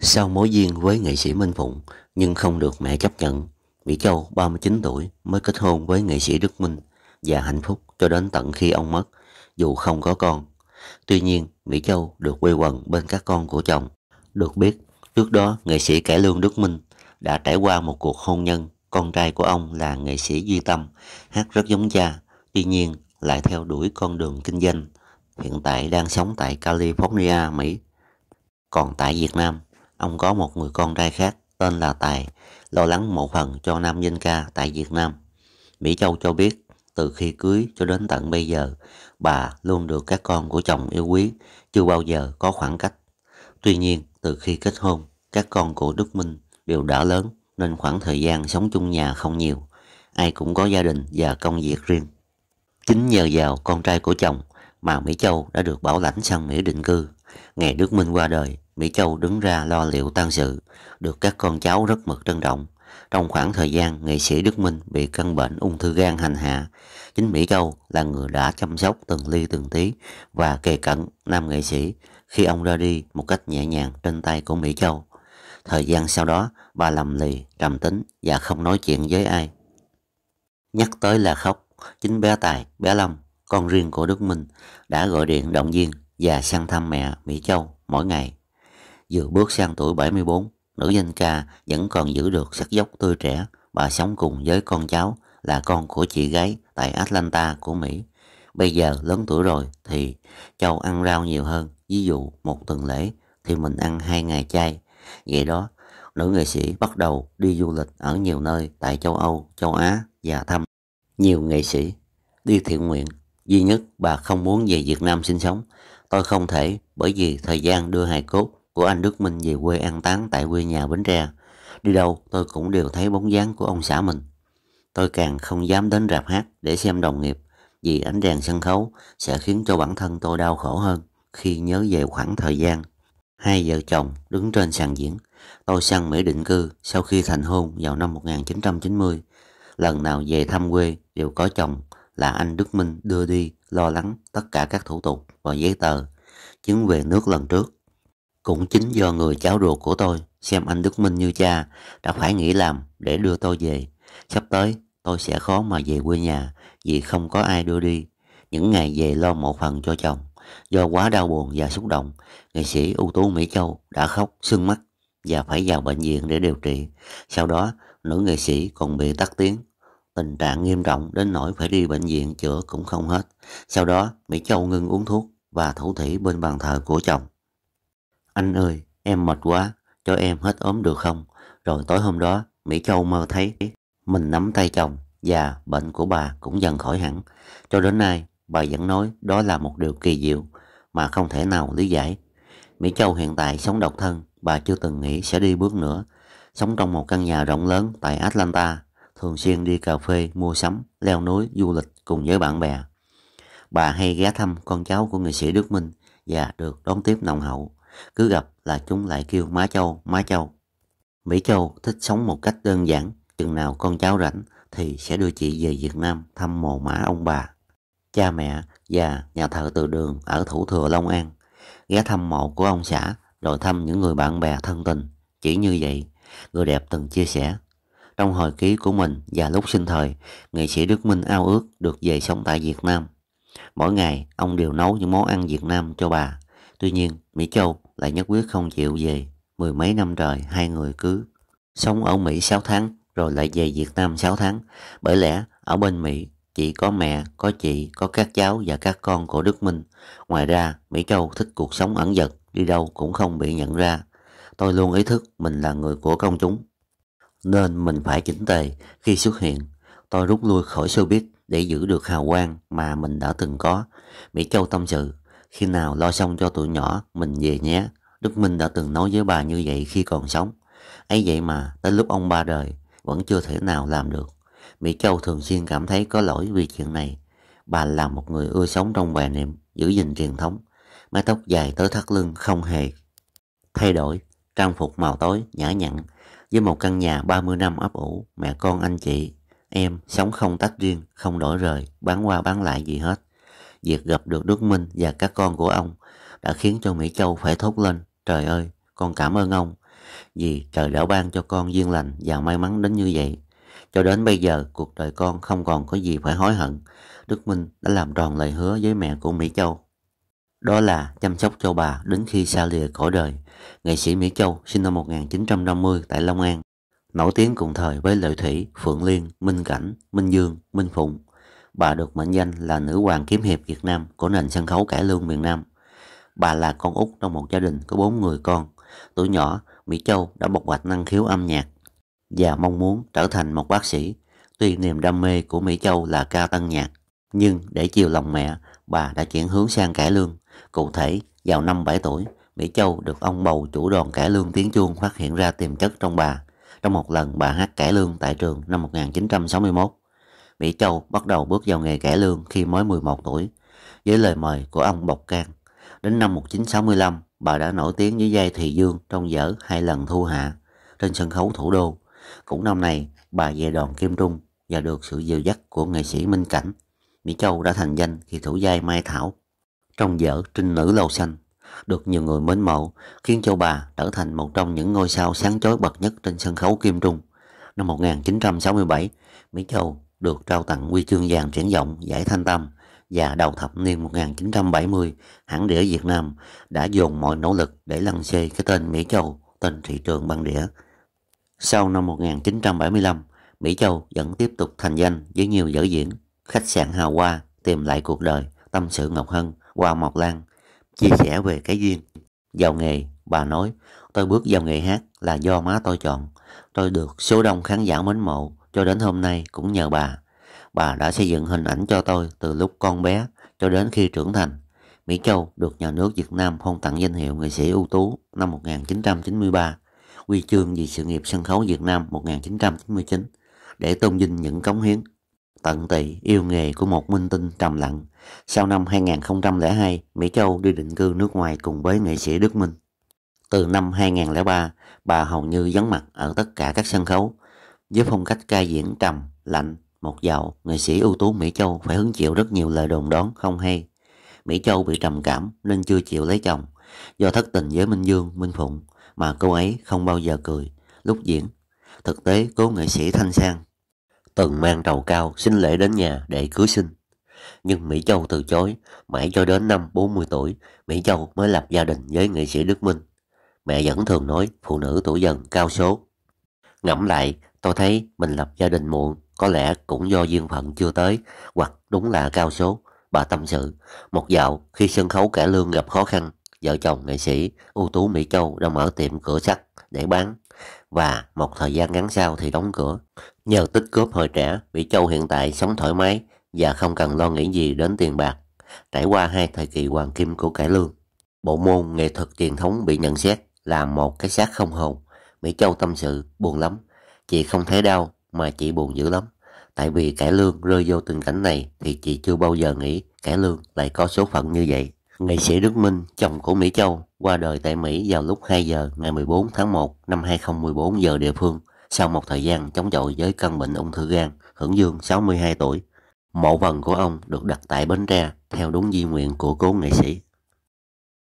Sau mối duyên với nghệ sĩ Minh Phụng nhưng không được mẹ chấp nhận, Mỹ Châu 39 tuổi mới kết hôn với nghệ sĩ Đức Minh và hạnh phúc cho đến tận khi ông mất, dù không có con. Tuy nhiên, Mỹ Châu được quê quần bên các con của chồng. Được biết, trước đó nghệ sĩ cải lương Đức Minh đã trải qua một cuộc hôn nhân. Con trai của ông là nghệ sĩ Duy Tâm, hát rất giống cha, tuy nhiên lại theo đuổi con đường kinh doanh. Hiện tại đang sống tại California, Mỹ. Còn tại Việt Nam, ông có một người con trai khác tên là Tài, lo lắng một phần cho Nam dinh Ca tại Việt Nam. Mỹ Châu cho biết, từ khi cưới cho đến tận bây giờ, bà luôn được các con của chồng yêu quý, chưa bao giờ có khoảng cách. Tuy nhiên, từ khi kết hôn, các con của Đức Minh đều đã lớn nên khoảng thời gian sống chung nhà không nhiều. Ai cũng có gia đình và công việc riêng. Chính nhờ vào con trai của chồng mà Mỹ Châu đã được bảo lãnh sang Mỹ định cư. Ngày Đức Minh qua đời, Mỹ Châu đứng ra lo liệu tang sự, được các con cháu rất mực trân trọng. Trong khoảng thời gian nghệ sĩ Đức Minh bị căn bệnh ung thư gan hành hạ, chính Mỹ Châu là người đã chăm sóc từng ly từng tí và kề cận nam nghệ sĩ khi ông ra đi một cách nhẹ nhàng trên tay của Mỹ Châu. Thời gian sau đó, bà lầm lì, trầm tính và không nói chuyện với ai. Nhắc tới là khóc, chính bé Tài, bé Lâm, con riêng của Đức Minh, đã gọi điện động viên và sang thăm mẹ Mỹ Châu mỗi ngày. Vừa bước sang tuổi 74, nữ danh ca vẫn còn giữ được sắc dốc tươi trẻ và sống cùng với con cháu là con của chị gái tại Atlanta của Mỹ. Bây giờ lớn tuổi rồi thì Châu ăn rau nhiều hơn. Ví dụ một tuần lễ thì mình ăn hai ngày chay. Vậy đó, nữ nghệ sĩ bắt đầu đi du lịch ở nhiều nơi tại châu Âu, châu Á và thăm nhiều nghệ sĩ đi thiện nguyện. Duy nhất bà không muốn về Việt Nam sinh sống. Tôi không thể bởi vì thời gian đưa hài cốt của anh Đức Minh về quê an táng tại quê nhà Bến Tre. Đi đâu tôi cũng đều thấy bóng dáng của ông xã mình. Tôi càng không dám đến rạp hát để xem đồng nghiệp vì ánh đèn sân khấu sẽ khiến cho bản thân tôi đau khổ hơn khi nhớ về khoảng thời gian. Hai vợ chồng đứng trên sàn diễn, tôi sang Mỹ định cư sau khi thành hôn vào năm 1990. Lần nào về thăm quê đều có chồng là anh Đức Minh đưa đi lo lắng tất cả các thủ tục và giấy tờ. chứng về nước lần trước, cũng chính do người cháu ruột của tôi xem anh Đức Minh như cha đã phải nghĩ làm để đưa tôi về. Sắp tới tôi sẽ khó mà về quê nhà vì không có ai đưa đi. Những ngày về lo một phần cho chồng. Do quá đau buồn và xúc động, nghệ sĩ ưu tú Mỹ Châu đã khóc sưng mắt và phải vào bệnh viện để điều trị. Sau đó, nữ nghệ sĩ còn bị tắc tiếng. Tình trạng nghiêm trọng đến nỗi phải đi bệnh viện chữa cũng không hết. Sau đó, Mỹ Châu ngừng uống thuốc và thủ thủy bên bàn thờ của chồng. Anh ơi, em mệt quá, cho em hết ốm được không? Rồi tối hôm đó, Mỹ Châu mơ thấy mình nắm tay chồng và bệnh của bà cũng dần khỏi hẳn. Cho đến nay, bà vẫn nói đó là một điều kỳ diệu mà không thể nào lý giải. Mỹ Châu hiện tại sống độc thân, bà chưa từng nghĩ sẽ đi bước nữa. Sống trong một căn nhà rộng lớn tại Atlanta, thường xuyên đi cà phê, mua sắm, leo núi, du lịch cùng với bạn bè. Bà hay ghé thăm con cháu của nghệ sĩ Đức Minh và được đón tiếp nồng hậu cứ gặp là chúng lại kêu má châu, má châu. Mỹ Châu thích sống một cách đơn giản, chừng nào con cháu rảnh thì sẽ đưa chị về Việt Nam thăm mồ mã ông bà. Cha mẹ và nhà thờ từ đường ở Thủ Thừa Long An, ghé thăm mộ của ông xã rồi thăm những người bạn bè thân tình. Chỉ như vậy, người đẹp từng chia sẻ. Trong hồi ký của mình và lúc sinh thời, nghệ sĩ Đức Minh ao ước được về sống tại Việt Nam. Mỗi ngày, ông đều nấu những món ăn Việt Nam cho bà. Tuy nhiên, Mỹ Châu lại nhất quyết không chịu về. Mười mấy năm trời hai người cứ sống ở Mỹ 6 tháng rồi lại về Việt Nam 6 tháng. Bởi lẽ ở bên Mỹ chỉ có mẹ, có chị, có các cháu và các con của Đức Minh. Ngoài ra, Mỹ Châu thích cuộc sống ẩn dật, đi đâu cũng không bị nhận ra. Tôi luôn ý thức mình là người của công chúng. Nên mình phải chỉnh tề khi xuất hiện. Tôi rút lui khỏi showbiz để giữ được hào quang mà mình đã từng có. Mỹ Châu tâm sự, khi nào lo xong cho tụi nhỏ mình về nhé. Đức Minh đã từng nói với bà như vậy khi còn sống. ấy vậy mà tới lúc ông ba đời vẫn chưa thể nào làm được. Mỹ Châu thường xuyên cảm thấy có lỗi vì chuyện này. Bà là một người ưa sống trong vẻ niệm, giữ gìn truyền thống. Mái tóc dài tới thắt lưng không hề thay đổi, trang phục màu tối, nhã nhặn. Với một căn nhà 30 năm ấp ủ, mẹ con anh chị, em sống không tách riêng, không đổi rời, bán qua bán lại gì hết việc gặp được Đức Minh và các con của ông đã khiến cho Mỹ Châu phải thốt lên. Trời ơi, con cảm ơn ông vì trời đã ban cho con duyên lành và may mắn đến như vậy. Cho đến bây giờ, cuộc đời con không còn có gì phải hối hận. Đức Minh đã làm tròn lời hứa với mẹ của Mỹ Châu. Đó là chăm sóc cho bà đến khi xa lìa cõi đời. Nghệ sĩ Mỹ Châu sinh năm 1950 tại Long An, nổi tiếng cùng thời với Lệ Thủy, Phượng Liên, Minh Cảnh, Minh Dương, Minh Phụng. Bà được mệnh danh là nữ hoàng kiếm hiệp Việt Nam của nền sân khấu cải lương miền Nam. Bà là con út trong một gia đình có bốn người con. Tuổi nhỏ, Mỹ Châu đã bộc bạch năng khiếu âm nhạc và mong muốn trở thành một bác sĩ. Tuy niềm đam mê của Mỹ Châu là ca tân nhạc, nhưng để chiều lòng mẹ, bà đã chuyển hướng sang cải lương. Cụ thể, vào năm 7 tuổi, Mỹ Châu được ông bầu chủ đoàn cải lương tiếng chuông phát hiện ra tiềm chất trong bà. Trong một lần bà hát cải lương tại trường năm 1961, Mỹ Châu bắt đầu bước vào nghề kẻ lương khi mới 11 tuổi dưới lời mời của ông Bộc Can. Đến năm 1965, bà đã nổi tiếng với vai Thị Dương trong vở hai lần thu hạ trên sân khấu thủ đô. Cũng năm này, bà về đoàn Kim Trung và được sự dìu dắt của nghệ sĩ Minh Cảnh. Mỹ Châu đã thành danh khi thủ vai Mai Thảo trong vở Trinh Nữ Lầu Xanh được nhiều người mến mộ, khiến Châu bà trở thành một trong những ngôi sao sáng chói bậc nhất trên sân khấu Kim Trung. Năm 1967, Mỹ Châu được trao tặng huy chương vàng triển vọng giải Thanh Tâm và đầu thập niên 1970, hãng đĩa Việt Nam đã dồn mọi nỗ lực để lăn xê cái tên Mỹ Châu tên thị trường băng đĩa. Sau năm 1975, Mỹ Châu vẫn tiếp tục thành danh với nhiều vở diễn, khách sạn hào hoa, tìm lại cuộc đời, tâm sự Ngọc Hân, Hoa Mộc Lan, chia sẻ về cái duyên. Vào nghề, bà nói, tôi bước vào nghề hát là do má tôi chọn. Tôi được số đông khán giả mến mộ, cho đến hôm nay cũng nhờ bà. Bà đã xây dựng hình ảnh cho tôi từ lúc con bé cho đến khi trưởng thành. Mỹ Châu được nhà nước Việt Nam phong tặng danh hiệu nghệ sĩ ưu tú năm 1993, huy chương vì sự nghiệp sân khấu Việt Nam 1999 để tôn vinh những cống hiến tận tị yêu nghề của một minh tinh trầm lặng. Sau năm 2002, Mỹ Châu đi định cư nước ngoài cùng với nghệ sĩ Đức Minh. Từ năm 2003, bà hầu như vắng mặt ở tất cả các sân khấu, với phong cách ca diễn trầm, lạnh, một dạo, nghệ sĩ ưu tú Mỹ Châu phải hứng chịu rất nhiều lời đồn đoán không hay. Mỹ Châu bị trầm cảm nên chưa chịu lấy chồng. Do thất tình với Minh Dương, Minh Phụng mà cô ấy không bao giờ cười lúc diễn. Thực tế cố nghệ sĩ Thanh Sang từng mang trầu cao xin lễ đến nhà để cưới sinh. Nhưng Mỹ Châu từ chối, mãi cho đến năm 40 tuổi, Mỹ Châu mới lập gia đình với nghệ sĩ Đức Minh. Mẹ vẫn thường nói phụ nữ tuổi dần cao số. Ngẫm lại, Tôi thấy mình lập gia đình muộn, có lẽ cũng do duyên phận chưa tới, hoặc đúng là cao số. Bà tâm sự, một dạo khi sân khấu cải lương gặp khó khăn, vợ chồng nghệ sĩ ưu tú Mỹ Châu đã mở tiệm cửa sắt để bán và một thời gian ngắn sau thì đóng cửa. Nhờ tích cướp hồi trẻ, Mỹ Châu hiện tại sống thoải mái và không cần lo nghĩ gì đến tiền bạc. Trải qua hai thời kỳ hoàng kim của cải lương, bộ môn nghệ thuật truyền thống bị nhận xét là một cái xác không hồn. Mỹ Châu tâm sự buồn lắm, Chị không thấy đau mà chị buồn dữ lắm. Tại vì cải lương rơi vô tình cảnh này thì chị chưa bao giờ nghĩ cải lương lại có số phận như vậy. Nghệ sĩ Đức Minh, chồng của Mỹ Châu, qua đời tại Mỹ vào lúc 2 giờ ngày 14 tháng 1 năm 2014 giờ địa phương sau một thời gian chống chọi với căn bệnh ung thư gan, hưởng dương 62 tuổi. Mộ phần của ông được đặt tại Bến Tre theo đúng di nguyện của cố nghệ sĩ.